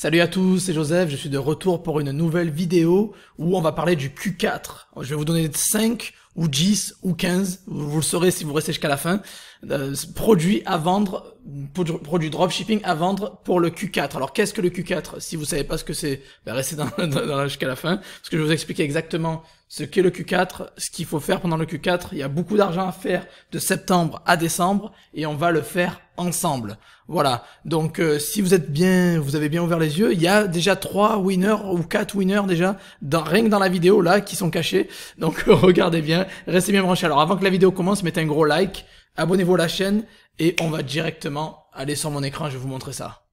Salut à tous, c'est Joseph, je suis de retour pour une nouvelle vidéo où on va parler du Q4. Je vais vous donner 5 ou 10 ou 15, vous le saurez si vous restez jusqu'à la fin, euh, produits à vendre, produits dropshipping à vendre pour le Q4. Alors qu'est-ce que le Q4 Si vous savez pas ce que c'est, ben, restez dans, dans, jusqu'à la fin, parce que je vais vous expliquer exactement ce qu'est le Q4, ce qu'il faut faire pendant le Q4. Il y a beaucoup d'argent à faire de septembre à décembre, et on va le faire ensemble. Voilà. Donc euh, si vous êtes bien, vous avez bien ouvert les yeux, il y a déjà trois winners ou quatre winners déjà dans rien que dans la vidéo là qui sont cachés. Donc regardez bien restez bien branchés. Alors avant que la vidéo commence, mettez un gros like, abonnez-vous à la chaîne et on va directement aller sur mon écran, je vais vous montrer ça.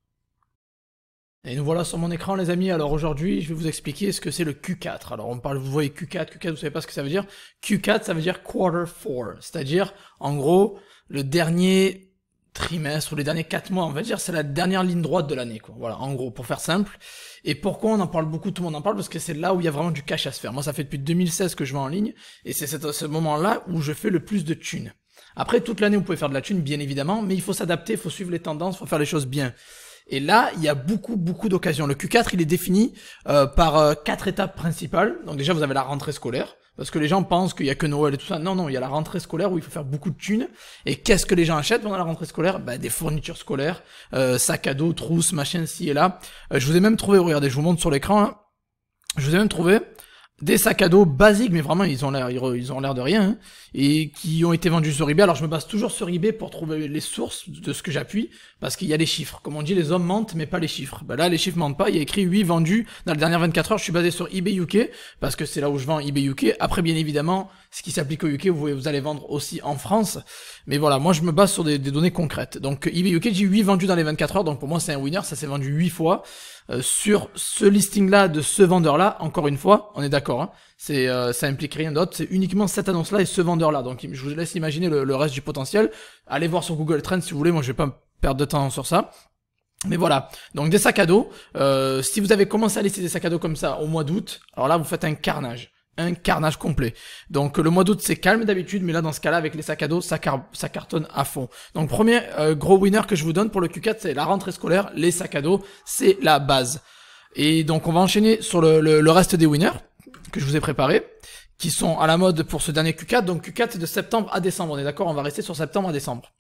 Et nous voilà sur mon écran les amis, alors aujourd'hui je vais vous expliquer ce que c'est le Q4. Alors on parle, vous voyez Q4, Q4 vous savez pas ce que ça veut dire. Q4 ça veut dire quarter four, c'est-à-dire en gros le dernier trimestre ou les derniers quatre mois, on va dire, c'est la dernière ligne droite de l'année, quoi. Voilà, en gros, pour faire simple. Et pourquoi on en parle beaucoup, tout le monde en parle, parce que c'est là où il y a vraiment du cash à se faire. Moi, ça fait depuis 2016 que je vais en ligne, et c'est ce moment-là où je fais le plus de thunes. Après, toute l'année, vous pouvez faire de la thune, bien évidemment, mais il faut s'adapter, il faut suivre les tendances, il faut faire les choses bien. Et là, il y a beaucoup, beaucoup d'occasions. Le Q4, il est défini euh, par euh, quatre étapes principales. Donc déjà, vous avez la rentrée scolaire. Parce que les gens pensent qu'il y a que Noël et tout ça. Non, non, il y a la rentrée scolaire où il faut faire beaucoup de thunes. Et qu'est-ce que les gens achètent pendant la rentrée scolaire bah, Des fournitures scolaires, euh, sacs à dos, trousses, machin, ci et là. Euh, je vous ai même trouvé, regardez, je vous montre sur l'écran. Hein. Je vous ai même trouvé des sacs à dos basiques, mais vraiment ils ont l'air ils ont l'air de rien, hein, et qui ont été vendus sur eBay. Alors je me base toujours sur eBay pour trouver les sources de ce que j'appuie, parce qu'il y a les chiffres. Comme on dit, les hommes mentent, mais pas les chiffres. Ben là, les chiffres mentent pas. Il y a écrit 8 vendus dans les dernières 24 heures. Je suis basé sur eBay UK parce que c'est là où je vends eBay UK. Après, bien évidemment, ce qui s'applique au UK, vous, allez vendre aussi en France. Mais voilà, moi je me base sur des, données concrètes. Donc eBay UK, j'ai 8 vendus dans les 24 heures, donc pour moi c'est un winner, ça s'est vendu 8 fois. Euh, sur ce listing-là de ce vendeur-là, encore une fois, on est d'accord, hein. c'est euh, ça implique rien d'autre, c'est uniquement cette annonce-là et ce vendeur-là. Donc je vous laisse imaginer le, reste du potentiel. Allez voir sur Google Trends si vous voulez, moi je vais pas perdre de temps sur ça. Mais voilà, donc des sacs à dos. Euh, si vous avez commencé à laisser des sacs à dos comme ça au mois d'août, alors là vous faites un carnage un carnage complet. Donc le mois d'août c'est calme d'habitude, mais là dans ce cas-là avec les sacs à dos ça, cartonne à fond. Donc premier euh, gros winner que je vous donne pour le Q4 c'est la rentrée scolaire, les sacs à dos, c'est la base. Et donc on va enchaîner sur le, le reste des winners que je vous ai préparés qui sont à la mode pour ce dernier Q4. Donc Q4 c'est de septembre à décembre, on est d'accord, on va rester sur septembre à décembre.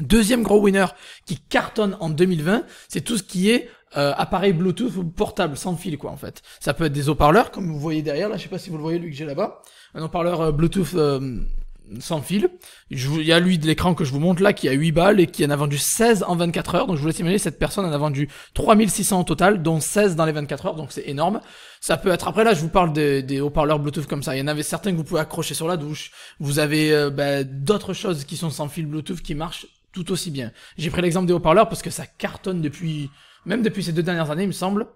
Deuxième gros winner qui cartonne en 2020, c'est tout ce qui est euh, appareil Bluetooth portable sans fil quoi en fait. Ça peut être des haut-parleurs comme vous voyez derrière là, je sais pas si vous le voyez lui que j'ai là-bas, un haut-parleur euh, Bluetooth euh, sans fil. Il y a lui de l'écran que je vous montre là qui a 8 balles et qui en a vendu 16 en 24 heures. Donc je vous laisse imaginer cette personne en a vendu 3600 au total, dont 16 dans les 24 heures. Donc c'est énorme. Ça peut être après là, je vous parle des, haut-parleurs Bluetooth comme ça. Il y en avait certains que vous pouvez accrocher sur la douche. Vous avez bah, d'autres choses qui sont sans fil Bluetooth qui marchent tout aussi bien. J'ai pris l'exemple des haut-parleurs parce que ça cartonne depuis même depuis ces deux dernières années, il me semble.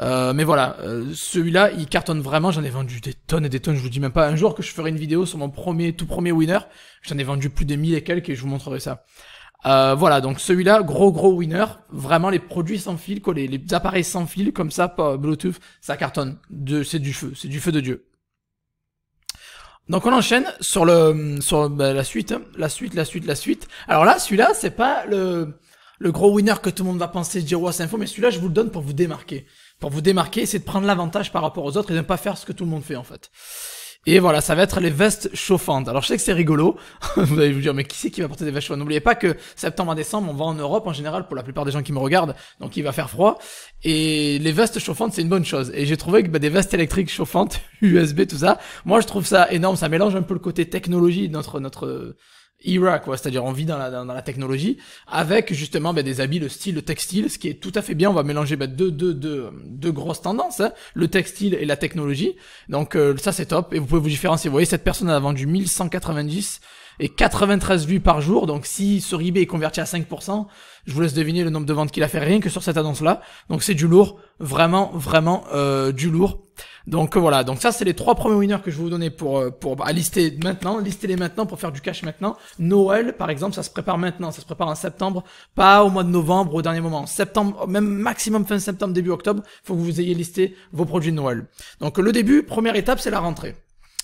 Euh, mais voilà, euh, celui-là, il cartonne vraiment. J'en ai vendu des tonnes et des tonnes. Je vous dis même pas un jour que je ferai une vidéo sur mon premier, tout premier winner. J'en ai vendu plus des mille et quelques et je vous montrerai ça. Euh, voilà, donc celui-là, gros gros winner. Vraiment les produits sans fil, les, appareils sans fil comme ça, pas Bluetooth, ça cartonne. C'est du feu, c'est du feu de dieu. Donc on enchaîne sur le sur bah, la suite, hein. la suite, la suite, la suite. Alors là, celui-là, c'est pas le le gros winner que tout le monde va penser de Giro à Info, mais celui-là, je vous le donne pour vous démarquer. Pour vous démarquer, c'est de prendre l'avantage par rapport aux autres et de ne pas faire ce que tout le monde fait, en fait. Et voilà, ça va être les vestes chauffantes. Alors je sais que c'est rigolo, vous allez vous dire, mais qui c'est qui va porter des vestes chauffantes N'oubliez pas que septembre à décembre, on va en Europe en général pour la plupart des gens qui me regardent, donc il va faire froid. Et les vestes chauffantes, c'est une bonne chose. Et j'ai trouvé que bah, des vestes électriques chauffantes, USB, tout ça, moi je trouve ça énorme, ça mélange un peu le côté technologie, notre, notre, era, c'est-à-dire on vit dans la, dans, la technologie, avec justement ben, des habits, le style, le textile, ce qui est tout à fait bien. On va mélanger ben, deux, grosses tendances, hein. le textile et la technologie. Donc euh, ça c'est top, et vous pouvez vous différencier. Vous voyez, cette personne a vendu 1190 et 93 vues par jour. Donc si ce rebay est converti à 5%, je vous laisse deviner le nombre de ventes qu'il a fait rien que sur cette annonce-là. Donc c'est du lourd, vraiment, vraiment euh, du lourd. Donc euh, voilà, donc ça c'est les trois premiers winners que je vais vous donner pour euh, pour lister maintenant, listez-les maintenant pour faire du cash maintenant. Noël par exemple, ça se prépare maintenant, ça se prépare en septembre, pas au mois de novembre au dernier moment. Septembre même maximum fin septembre début octobre, faut que vous ayez listé vos produits de Noël. Donc le début, première étape, c'est la rentrée.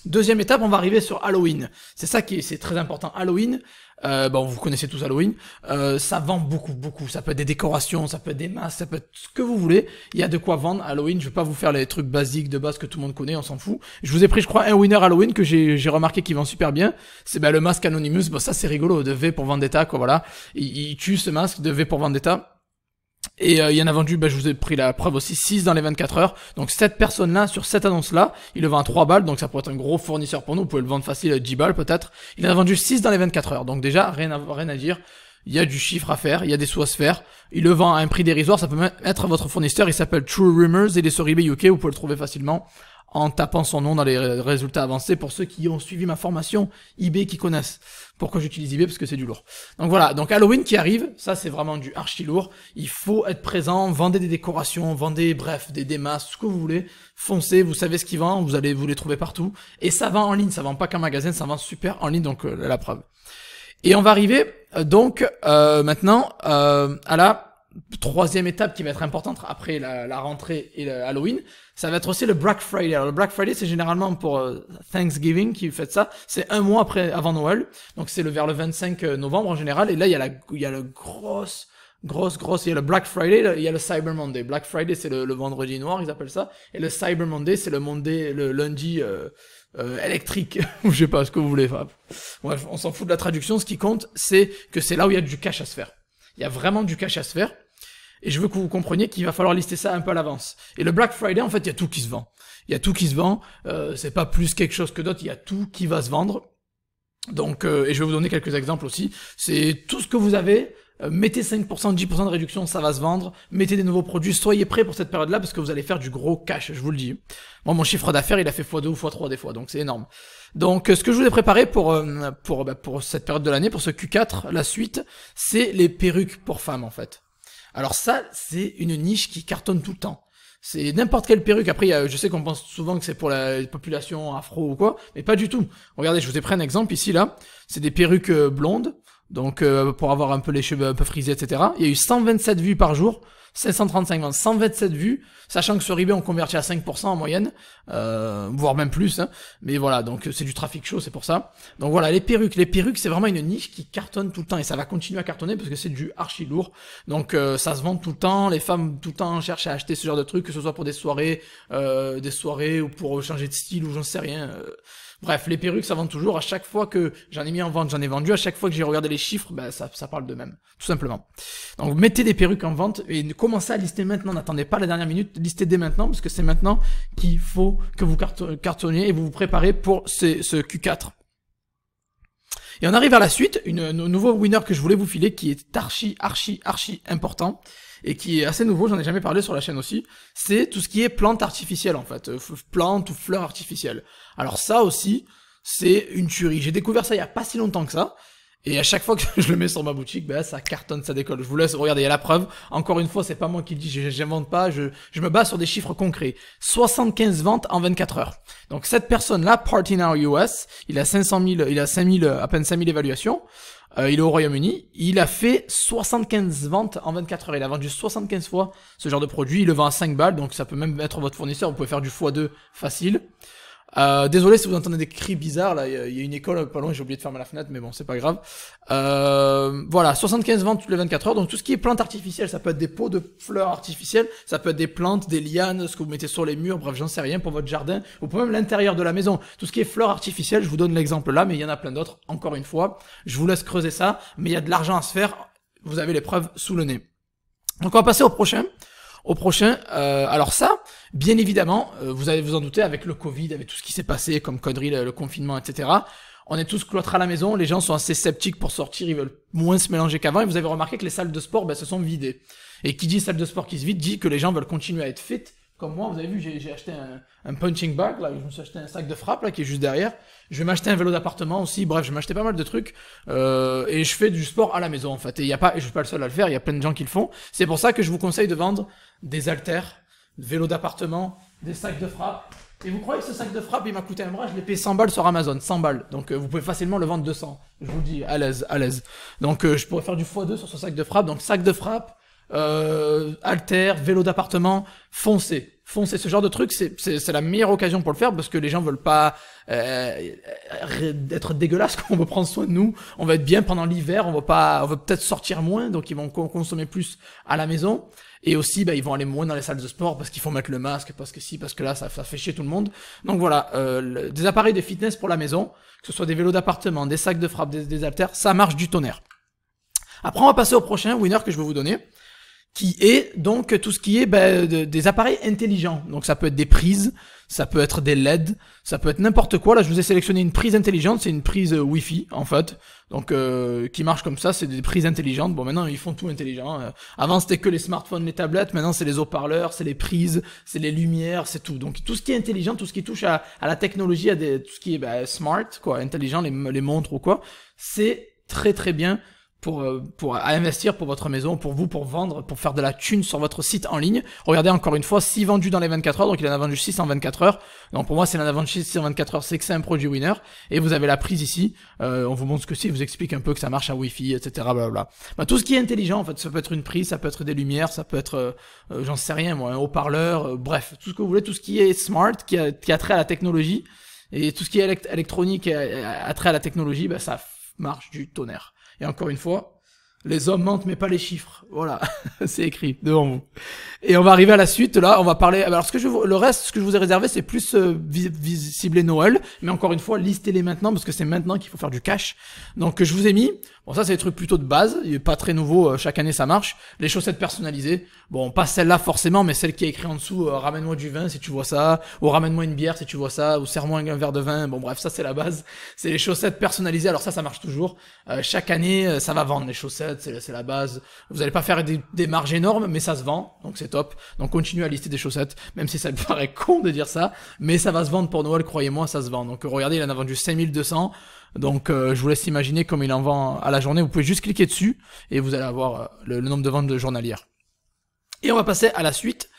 Deuxième étape, on va arriver sur Halloween. C'est ça qui est, c'est très important. Halloween, euh, bon, vous connaissez tous Halloween. Euh, ça vend beaucoup, beaucoup. Ça peut être des décorations, ça peut être des masques, ça peut être ce que vous voulez. Il y a de quoi vendre Halloween. Je vais pas vous faire les trucs basiques de base que tout le monde connaît, on s'en fout. Je vous ai pris, je crois, un winner Halloween que j'ai, remarqué qui vend super bien. C'est ben, le masque Anonymous. Bon, ça c'est rigolo. De V pour Vendetta, quoi, voilà. il tue ce masque de V pour Vendetta et euh, il y en a vendu, bah, je vous ai pris la preuve aussi, 6 dans les 24 heures. Donc cette personne-là, sur cette annonce-là, il le vend à 3 balles, donc ça pourrait être un gros fournisseur pour nous, vous pouvez le vendre facile à 10 balles peut-être. Il en a vendu 6 dans les 24 heures, donc déjà, rien à, rien à dire. Il y a du chiffre à faire, il y a des sous à se faire. Il le vend à un prix dérisoire, ça peut même être votre fournisseur, il s'appelle True Rumors, il est sur eBay UK, vous pouvez le trouver facilement en tapant son nom dans les résultats avancés pour ceux qui ont suivi ma formation eBay qui connaissent. Pourquoi j'utilise eBay Parce que c'est du lourd. Donc voilà, donc Halloween qui arrive, ça c'est vraiment du archi lourd. Il faut être présent, vendez des décorations, vendez bref, des, démas ce que vous voulez. Foncez, vous savez ce qui vend, vous allez vous les trouver partout. Et ça vend en ligne, ça vend pas qu'en magasin, ça vend super en ligne, donc euh, la preuve. Et on va arriver euh, donc euh, maintenant à la troisième étape qui va être importante après la, rentrée et Halloween, ça va être aussi le Black Friday. Alors, le Black Friday, c'est généralement pour euh, Thanksgiving qui fait ça. C'est un mois après, avant Noël. Donc, c'est le, vers le 25 euh, novembre en général. Et là, il y a la, il y a le grosse, grosse, grosse. Il y a le Black Friday, il y a le Cyber Monday. Black Friday, c'est le, vendredi noir, ils appellent ça. Et le Cyber Monday, c'est le Monday, le lundi, euh, euh électrique, ou je sais pas ce que vous voulez. Enfin, on s'en fout de la traduction. Ce qui compte, c'est que c'est là où il y a du cash à se faire. Il y a vraiment du cash à se faire. Et je veux que vous compreniez qu'il va falloir lister ça un peu à l'avance. Et le Black Friday, en fait, il y a tout qui se vend. Il y a tout qui se vend. Euh, c'est pas plus quelque chose que d'autre. Il y a tout qui va se vendre. Donc, euh, et je vais vous donner quelques exemples aussi. C'est tout ce que vous avez. Euh, mettez 5%, 10% de réduction, ça va se vendre. Mettez des nouveaux produits. Soyez prêts pour cette période-là parce que vous allez faire du gros cash, je vous le dis. Moi, mon chiffre d'affaires, il a fait fois 2 ou x3 des fois, donc c'est énorme. Donc, euh, ce que je vous ai préparé pour pour bah, pour cette période de l'année, pour ce Q4, la suite, c'est les perruques pour femmes en fait. Alors ça, c'est une niche qui cartonne tout le temps. C'est n'importe quelle perruque. Après, je sais qu'on pense souvent que c'est pour la population afro ou quoi, mais pas du tout. Regardez, je vous ai pris un exemple ici, là. C'est des perruques euh, blondes, donc euh, pour avoir un peu les cheveux un peu frisés, etc. Il y a eu 127 vues par jour 735 ventes, 127 vues, sachant que ce ribet on convertit à 5% en moyenne, euh, voire même plus, hein. mais voilà, donc c'est du trafic chaud, c'est pour ça. Donc voilà, les perruques, les perruques c'est vraiment une niche qui cartonne tout le temps, et ça va continuer à cartonner parce que c'est du archi lourd, donc euh, ça se vend tout le temps, les femmes tout le temps cherchent à acheter ce genre de trucs, que ce soit pour des soirées, euh, des soirées, ou pour changer de style, ou j'en sais rien... Bref, les perruques, ça vend toujours. À chaque fois que j'en ai mis en vente, j'en ai vendu. À chaque fois que j'ai regardé les chiffres, ben, ça, ça parle de même, tout simplement. Donc, mettez des perruques en vente et commencez à lister maintenant. N'attendez pas la dernière minute, listez dès maintenant, parce que c'est maintenant qu'il faut que vous cartonniez et vous vous préparez pour ce, Q4. Et on arrive à la suite, un nouveau winner que je voulais vous filer, qui est archi, archi, archi important et qui est assez nouveau, j'en ai jamais parlé sur la chaîne aussi, c'est tout ce qui est plantes artificielles en fait, euh, plantes ou fleurs artificielles. Alors ça aussi, c'est une tuerie. J'ai découvert ça il y a pas si longtemps que ça. Et à chaque fois que je le mets sur ma boutique, ben, ça cartonne, ça décolle. Je vous laisse regarder, il y a la preuve. Encore une fois, c'est pas moi qui le dis, j'invente pas, je, me base sur des chiffres concrets. 75 ventes en 24 heures. Donc cette personne-là, Party Now US, il a 500 000, il a 5000, à peine 5000 évaluations. Euh, il est au Royaume-Uni. Il a fait 75 ventes en 24 heures. Il a vendu 75 fois ce genre de produit. Il le vend à 5 balles, donc ça peut même être votre fournisseur. Vous pouvez faire du x2 facile. Euh, désolé si vous entendez des cris bizarres, là, il y, a une école pas loin, j'ai oublié de fermer la fenêtre, mais bon, c'est pas grave. Euh, voilà, 75 ventes toutes les 24 heures, donc tout ce qui est plantes artificielles, ça peut être des pots de fleurs artificielles, ça peut être des plantes, des lianes, ce que vous mettez sur les murs, bref, j'en sais rien, pour votre jardin, ou pour même l'intérieur de la maison. Tout ce qui est fleurs artificielles, je vous donne l'exemple là, mais il y en a plein d'autres, encore une fois. Je vous laisse creuser ça, mais il y a de l'argent à se faire, vous avez les preuves sous le nez. Donc on va passer au prochain au prochain. Euh, alors ça, bien évidemment, euh, vous allez vous en douter, avec le Covid, avec tout ce qui s'est passé, comme conneries, le, confinement, etc. On est tous cloîtrés à la maison, les gens sont assez sceptiques pour sortir, ils veulent moins se mélanger qu'avant, et vous avez remarqué que les salles de sport ben, se sont vidées. Et qui dit salle de sport qui se vide, dit que les gens veulent continuer à être fit. Comme moi, vous avez vu, j'ai acheté un, un, punching bag, là, je me suis acheté un sac de frappe, là, qui est juste derrière. Je vais m'acheter un vélo d'appartement aussi, bref, je vais m'acheter pas mal de trucs. Euh, et je fais du sport à la maison, en fait. Et il y a pas, je suis pas le seul à le faire, il y a plein de gens qui le font. C'est pour ça que je vous conseille de vendre des haltères, vélo d'appartement, des sacs de frappe. Et vous croyez que ce sac de frappe, il m'a coûté un bras, je l'ai payé 100 balles sur Amazon, 100 balles. Donc euh, vous pouvez facilement le vendre 200. Je vous dis, à l'aise, à l'aise. Donc euh, je pourrais faire du x2 sur ce sac de frappe. Donc sac de frappe, euh, vélo d'appartement, foncez. Foncer ce genre de truc, c'est la meilleure occasion pour le faire parce que les gens veulent pas euh, être dégueulasses. On veut prendre soin de nous, on va être bien pendant l'hiver, on va pas, on va peut-être sortir moins, donc ils vont consommer plus à la maison. Et aussi, bah, ils vont aller moins dans les salles de sport parce qu'il faut mettre le masque, parce que si, parce que là, ça, ça fait chier tout le monde. Donc voilà, euh, des appareils de fitness pour la maison, que ce soit des vélos d'appartement, des sacs de frappe, des, des haltères, ça marche du tonnerre. Après, on va passer au prochain winner que je vais vous donner qui est donc tout ce qui est ben, des appareils intelligents. Donc ça peut être des prises, ça peut être des LED, ça peut être n'importe quoi. Là, je vous ai sélectionné une prise intelligente, c'est une prise euh, Wi-Fi en fait, donc euh, qui marche comme ça. C'est des prises intelligentes. Bon, maintenant ils font tout intelligent. Hein. avant c'était que les smartphones, les tablettes. Maintenant c'est les haut-parleurs, c'est les prises, c'est les lumières, c'est tout. Donc tout ce qui est intelligent, tout ce qui touche à, la technologie, à des, tout ce qui est ben, smart, quoi, intelligent, les montres ou quoi, c'est très très bien pour, euh, pour à investir pour votre maison, pour vous, pour vendre, pour faire de la thune sur votre site en ligne. Regardez encore une fois, 6 vendus dans les 24 heures, donc il en a vendu 6 en 24 heures. Donc pour moi, c'est en a vendu 6 en 24 heures, c'est que c'est un produit winner. Et vous avez la prise ici, euh, on vous montre ce que c'est, vous explique un peu que ça marche à Wi-Fi, etc. Blablabla. Bah, tout ce qui est intelligent, en fait, ça peut être une prise, ça peut être des lumières, ça peut être, euh, euh, j'en sais rien moi, un haut-parleur, bref, tout ce que vous voulez, tout ce qui est smart, qui a, qui a trait à la technologie. Et tout ce qui est électronique qui a, a trait à la technologie, bah, ça marche du tonnerre. Et encore une fois, les hommes mentent mais pas les chiffres. Voilà, c'est écrit devant vous. Et on va arriver à la suite là, on va parler alors ce que je le reste ce que je vous ai réservé c'est plus euh, vis... Noël, mais encore une fois, listez-les maintenant parce que c'est maintenant qu'il faut faire du cash. Donc je vous ai mis Bon, ça, c'est des trucs plutôt de base. Il est pas très nouveau. Euh, chaque année, ça marche. Les chaussettes personnalisées. Bon, pas celle-là forcément, mais celle qui est écrit en dessous, euh, ramène-moi du vin si tu vois ça, ou ramène-moi une bière si tu vois ça, ou serre-moi un verre de vin. Bon, bref, ça, c'est la base. C'est les chaussettes personnalisées. Alors ça, ça marche toujours. Euh, chaque année, ça va vendre les chaussettes. C'est la base. Vous n'allez pas faire des, marges énormes, mais ça se vend. Donc c'est top. Donc continue à lister des chaussettes, même si ça me paraît con de dire ça, mais ça va se vendre pour Noël, croyez-moi, ça se vend. Donc regardez, il en a vendu 5200. Donc, euh, je vous laisse imaginer comme il en vend à la journée. Vous pouvez juste cliquer dessus et vous allez avoir euh, le, nombre de ventes de journalières. Et on va passer à la suite.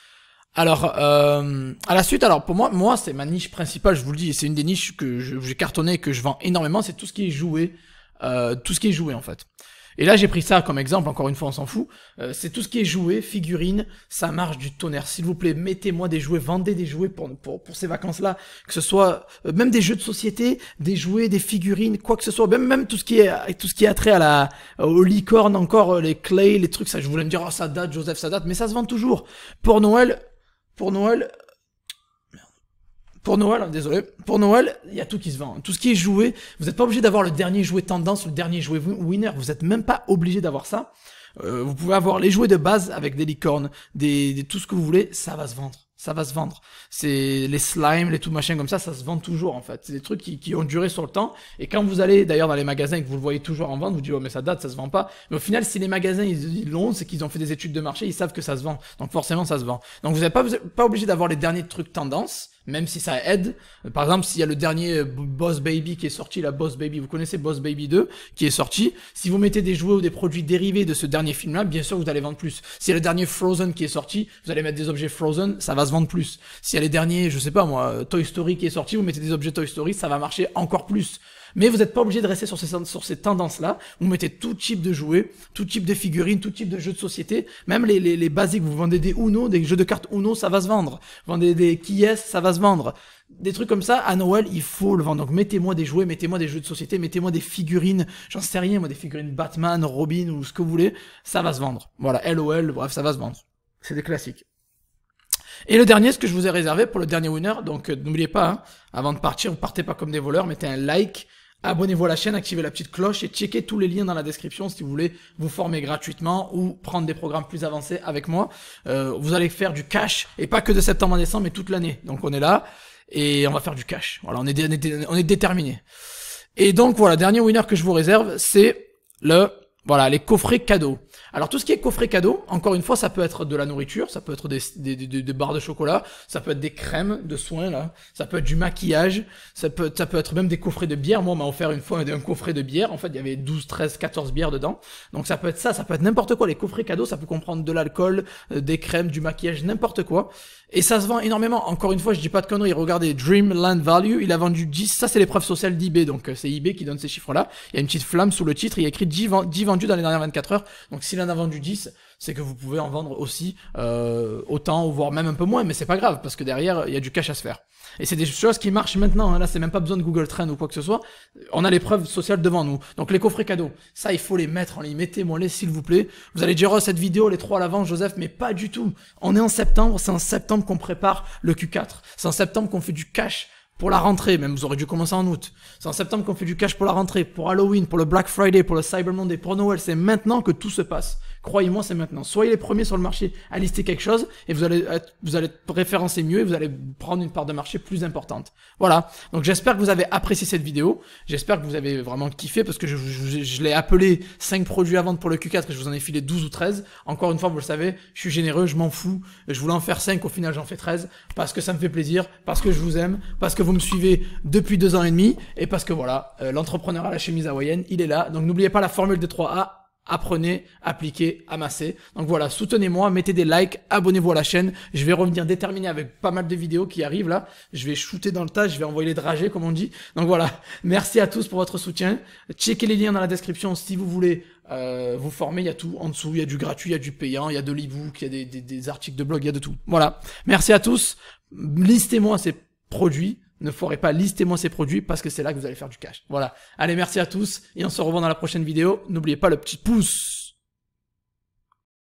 Alors, euh, à la suite, alors pour moi, moi c'est ma niche principale. Je vous le dis, c'est une des niches que j'ai cartonné et que je vends énormément. C'est tout ce qui est joué, tout ce qui est joué en fait. Et là, j'ai pris ça comme exemple, encore une fois, on s'en fout. Euh, c'est tout ce qui est joué, figurines, ça marche du tonnerre. S'il vous plaît, mettez-moi des jouets, vendez des jouets pour, pour, ces vacances-là. Que ce soit euh, même des jeux de société, des jouets, des figurines, quoi que ce soit. Même, même tout ce qui est, tout ce qui a trait à la, aux licornes encore, euh, les clay, les trucs, ça, je voulais me dire, oh, ça date, Joseph, ça date, mais ça se vend toujours. Pour Noël, pour Noël, pour Noël, désolé. Pour Noël, il y a tout qui se vend. Tout ce qui est joué, vous n'êtes pas obligé d'avoir le dernier jouet tendance le dernier jouet winner. Vous n'êtes même pas obligé d'avoir ça. Euh, vous pouvez avoir les jouets de base avec des licornes, des, tout ce que vous voulez, ça va se vendre. Ça va se vendre. C'est les slimes, les tout machin comme ça, ça se vend toujours en fait. C'est des trucs qui, ont duré sur le temps. Et quand vous allez d'ailleurs dans les magasins et que vous le voyez toujours en vente, vous dites oh mais ça date, ça se vend pas. Mais au final, si les magasins ils l'ont, c'est qu'ils ont fait des études de marché, ils savent que ça se vend. Donc forcément ça se vend. Donc vous n'êtes pas, pas obligé d'avoir les derniers trucs tendance même si ça aide. Euh, par exemple, s'il y a le dernier euh, Boss Baby qui est sorti, la Boss Baby, vous connaissez Boss Baby 2 qui est sorti, si vous mettez des jouets ou des produits dérivés de ce dernier film-là, bien sûr, vous allez vendre plus. S'il y a le dernier Frozen qui est sorti, vous allez mettre des objets Frozen, ça va se vendre plus. S'il y a les derniers, je sais pas moi, Toy Story qui est sorti, vous mettez des objets Toy Story, ça va marcher encore plus. Mais vous n'êtes pas obligé de rester sur ces, tendances-là. Vous mettez tout type de jouets, tout type de figurines, tout type de jeux de société. Même les, basiques, vous vendez des Uno, des jeux de cartes Uno, ça va se vendre. Vous vendez des Kies, ça va se vendre. Des trucs comme ça, à Noël, il faut le vendre. Donc mettez-moi des jouets, mettez-moi des jeux de société, mettez-moi des figurines, j'en sais rien, moi des figurines Batman, Robin ou ce que vous voulez, ça va se vendre. Voilà, LOL, bref, ça va se vendre. C'est des classiques. Et le dernier, ce que je vous ai réservé pour le dernier winner, donc euh, n'oubliez pas, hein, avant de partir, vous partez pas comme des voleurs, mettez un like, Abonnez-vous à la chaîne, activez la petite cloche et checkez tous les liens dans la description si vous voulez vous former gratuitement ou prendre des programmes plus avancés avec moi. Euh, vous allez faire du cash et pas que de septembre à décembre mais toute l'année. Donc on est là et on va faire du cash. Voilà, on est, on est déterminé. Et donc voilà, dernier winner que je vous réserve, c'est le voilà, les coffrets cadeaux. Alors tout ce qui est coffret cadeau, encore une fois, ça peut être de la nourriture, ça peut être des, des, barres de chocolat, ça peut être des crèmes de soins là, ça peut être du maquillage, ça peut, ça peut être même des coffrets de bière. Moi, on m'a offert une fois un coffret de bière. En fait, il y avait 12, 13, 14 bières dedans. Donc ça peut être ça, ça peut être n'importe quoi. Les coffrets cadeaux, ça peut comprendre de l'alcool, euh, des crèmes, du maquillage, n'importe quoi. Et ça se vend énormément. Encore une fois, je dis pas de conneries. Regardez, Dreamland Value, il a vendu 10. Ça, c'est l'épreuve sociale d'eBay. Donc, euh, c'est eBay qui donne ces chiffres-là. Il y a une petite flamme sous le titre. Il y a écrit 10, vendus dans les dernières 24 heures. Donc, s'il en a vendu 10, c'est que vous pouvez en vendre aussi euh, autant, voire même un peu moins. Mais c'est pas grave parce que derrière, il y a du cash à se faire. Et c'est des choses qui marchent maintenant. Hein. Là, c'est même pas besoin de Google Trend ou quoi que ce soit. On a l'épreuve sociale devant nous. Donc, les coffrets cadeaux. Ça, il faut les mettre en ligne. Mettez-moi-les, s'il vous plaît. Vous allez dire, oh, cette vidéo, les trois à l'avant, Joseph, mais pas du tout. On est en septembre. C'est en septembre qu'on prépare le Q4. C'est en septembre qu'on fait du cash pour la rentrée, même vous aurez dû commencer en août. C'est en septembre qu'on fait du cash pour la rentrée, pour Halloween, pour le Black Friday, pour le Cyber Monday, pour Noël. C'est maintenant que tout se passe. Croyez-moi, c'est maintenant. Soyez les premiers sur le marché à lister quelque chose et vous allez être, vous allez être référencé mieux et vous allez prendre une part de marché plus importante. Voilà. Donc j'espère que vous avez apprécié cette vidéo. J'espère que vous avez vraiment kiffé parce que je, l'ai appelé 5 produits à vendre pour le Q4 et je vous en ai filé 12 ou 13. Encore une fois, vous le savez, je suis généreux, je m'en fous. Je voulais en faire 5, au final j'en fais 13 parce que ça me fait plaisir, parce que je vous aime, parce que vous me suivez depuis deux ans et demi et parce que voilà, euh, l'entrepreneur à la chemise hawaïenne, il est là. Donc n'oubliez pas la formule des 3A apprenez, appliquez, amassez. Donc voilà, soutenez-moi, mettez des likes, abonnez-vous à la chaîne. Je vais revenir déterminé avec pas mal de vidéos qui arrivent là. Je vais shooter dans le tas, je vais envoyer les dragées comme on dit. Donc voilà, merci à tous pour votre soutien. Checkez les liens dans la description si vous voulez euh, vous former, il y a tout en dessous, il y a du gratuit, il y a du payant, il y a de l'ebook, il y a des, des articles de blog, il y a de tout. Voilà, merci à tous. Listez-moi ces produits ne foirez pas, listez-moi ces produits parce que c'est là que vous allez faire du cash. Voilà. Allez, merci à tous et on se revoit dans la prochaine vidéo. N'oubliez pas le petit pouce.